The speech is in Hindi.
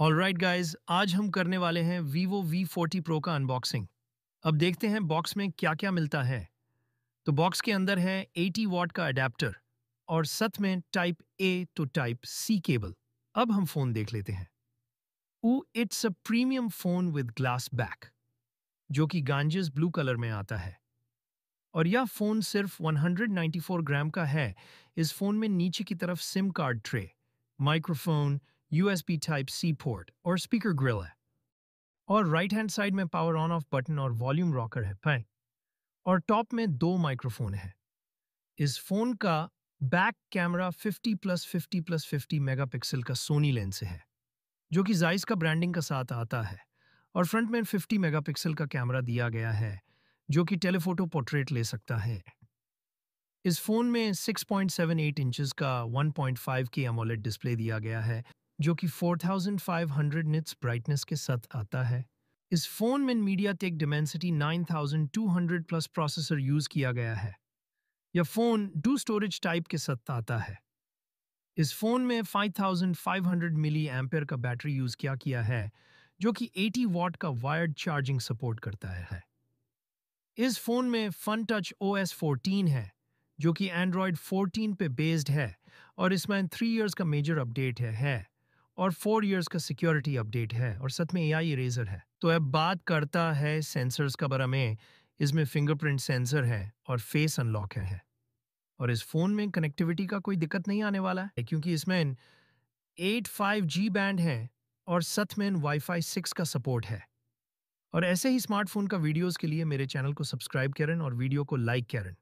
ऑल राइट गाइज आज हम करने वाले हैं Vivo वी फोर्टी प्रो का अनबॉक्सिंग अब देखते हैं बॉक्स में क्या क्या मिलता है तो बॉक्स के अंदर है 80 वॉट का अडेप्टर और सत में type A to type C cable अब हम फोन देख लेते हैं oh it's a premium phone with glass back जो कि गांजेस ब्लू कलर में आता है और यह फोन सिर्फ 194 ग्राम का है इस फोन में नीचे की तरफ SIM card tray microphone USB Type-C port और स्पीकर ग्रिल है और राइट हैंड साइड में पावर ऑन ऑफ बटन और वॉल्यूम रॉकर है पाए और टॉप में दो माइक्रोफोन है इस फोन का back camera 50 plus 50 plus 50 megapixel का सोनी लेंस है जो कि जाइस का ब्रांडिंग का साथ आता है और फ्रंट में 50 मेगापिक्सल का कैमरा दिया गया है जो कि टेलीफोटो पोर्ट्रेट ले सकता है इस फोन में 6.78 इंचेस का 1.5 के एमोलेट डिस्प्ले दिया गया है जो कि 4500 निट्स ब्राइटनेस के साथ आता है इस फोन में MediaTek Dimensity 9200 plus processor use किया गया है यह फोन डू स्टोरेज टाइप के साथ आता है इस फोन में 5500 मिली एम्पेयर का बैटरी यूज किया किया है जो कि 80 वॉट का वायर्ड चार्जिंग सपोर्ट करता है इस फोन में Funtouch O S fourteen है जो कि एंड्रॉयड 14 पे बेस्ड है और इसमें थ्री ईयर्स का मेजर अपडेट है, है और फोर इयर्स का सिक्योरिटी अपडेट है और साथ में ए आई इरेजर है तो अब बात करता है सेंसर्स का बारे में इसमें फिंगरप्रिंट सेंसर है और फेस अनलॉक है और इस फ़ोन में कनेक्टिविटी का कोई दिक्कत नहीं आने वाला है क्योंकि इसमें एट फाइव जी बैंड है और साथ में वाईफाई सिक्स का सपोर्ट है और ऐसे ही स्मार्टफोन का वीडियोस के लिए मेरे चैनल को सब्सक्राइब करें और वीडियो को लाइक करें